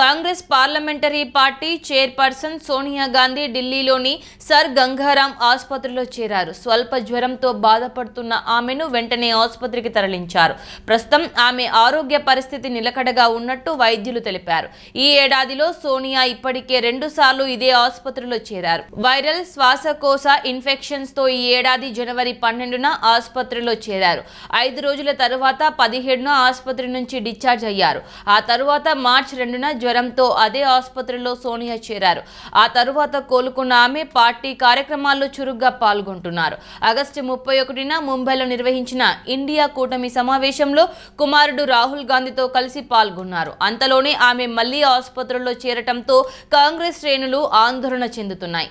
Congress parliamentary party chairperson Sonia Gandhi ఢిల్లీలోని sir Gangaram ఆసుపత్రిలో చేరారు స్వల్ప జ్వరంతో బాధపడుతున్న ఆమెను వెంటనే ఆసుపత్రికి తరలించారు ప్రస్తుతం ఆమె ఆరోగ్య పరిస్థితి నిలకడగా ఉన్నట్టు వైద్యులు తెలిపారు ఈ ఏడాదిలో సోనియా ఇప్పటికే రెండుసార్లు ఇదే ఆసుపత్రిలో చేరారు వైరల్ శ్వాసకోశ ఇన్ఫెక్షన్స్ తో ఈ ఏడాది జనవరి పన్నెండున ఆసుపత్రిలో చేరారు ఐదు రోజుల తరువాత పదిహేడున ఆసుపత్రి నుంచి డిశ్చార్జ్ అయ్యారు ఆ తరువాత మార్చి రెండున జ్వరంతో అదే ఆసుపత్రిలో సోనియా చేరారు ఆ తరువాత కోలుకున్న ఆమె పార్టీ కార్యక్రమాల్లో చురుగ్గా పాల్గొంటున్నారు ఆగస్టు ముప్పై ఒకటిన ముంబైలో నిర్వహించిన ఇండియా కూటమి సమావేశంలో కుమారుడు రాహుల్ గాంధీతో కలిసి పాల్గొన్నారు అంతలోనే ఆమె మళ్లీ ఆసుపత్రిలో చేరటంతో కాంగ్రెస్ శ్రేణులు ఆందోళన చెందుతున్నాయి